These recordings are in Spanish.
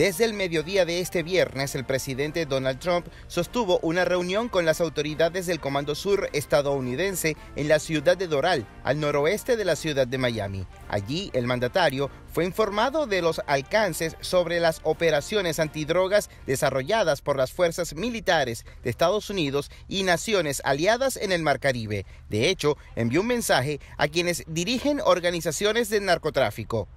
Desde el mediodía de este viernes, el presidente Donald Trump sostuvo una reunión con las autoridades del Comando Sur estadounidense en la ciudad de Doral, al noroeste de la ciudad de Miami. Allí, el mandatario fue informado de los alcances sobre las operaciones antidrogas desarrolladas por las fuerzas militares de Estados Unidos y naciones aliadas en el Mar Caribe. De hecho, envió un mensaje a quienes dirigen organizaciones de narcotráfico.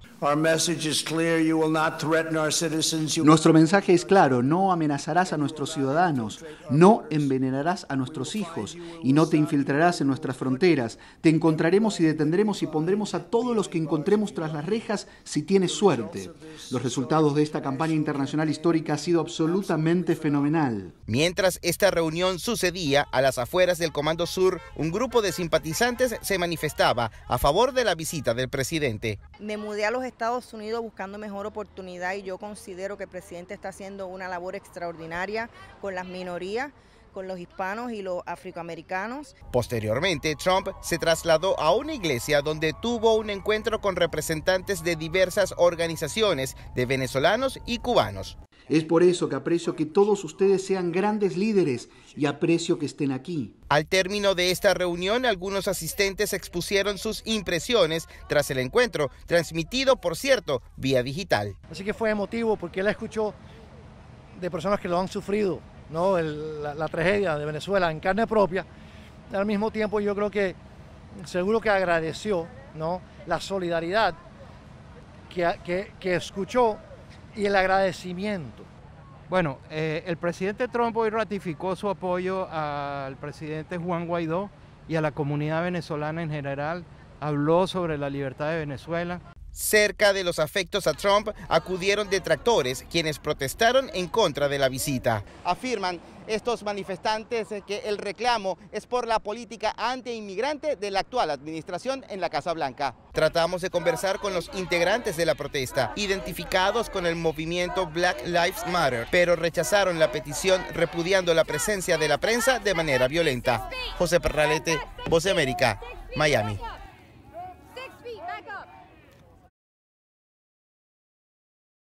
Nuestro mensaje es claro, no amenazarás a nuestros ciudadanos, no envenenarás a nuestros hijos y no te infiltrarás en nuestras fronteras. Te encontraremos y detendremos y pondremos a todos los que encontremos tras las rejas si tiene suerte. Los resultados de esta campaña internacional histórica ha sido absolutamente fenomenal. Mientras esta reunión sucedía, a las afueras del Comando Sur, un grupo de simpatizantes se manifestaba a favor de la visita del presidente. Me mudé a los Estados Unidos buscando mejor oportunidad y yo considero que el presidente está haciendo una labor extraordinaria con las minorías con los hispanos y los afroamericanos. Posteriormente, Trump se trasladó a una iglesia donde tuvo un encuentro con representantes de diversas organizaciones de venezolanos y cubanos. Es por eso que aprecio que todos ustedes sean grandes líderes y aprecio que estén aquí. Al término de esta reunión, algunos asistentes expusieron sus impresiones tras el encuentro, transmitido, por cierto, vía digital. Así que fue emotivo porque él escuchó de personas que lo han sufrido, la, tragedia de Venezuela en carne propia, al mismo tiempo yo creo que seguro que agradeció la solidaridad que, escuchó y el agradecimiento. Bueno, eh, el presidente Trump hoy ratificó su apoyo al presidente Juan Guaidó y a la comunidad venezolana en general, habló sobre la libertad de Venezuela Cerca de los afectos a Trump acudieron detractores quienes protestaron en contra de la visita. Afirman estos manifestantes que el reclamo es por la política antiinmigrante de la actual administración en la Casa Blanca. Tratamos de conversar con los integrantes de la protesta, identificados con el movimiento Black Lives Matter, pero rechazaron la petición repudiando la presencia de la prensa de manera violenta. José Perralete, Voz de América, Miami.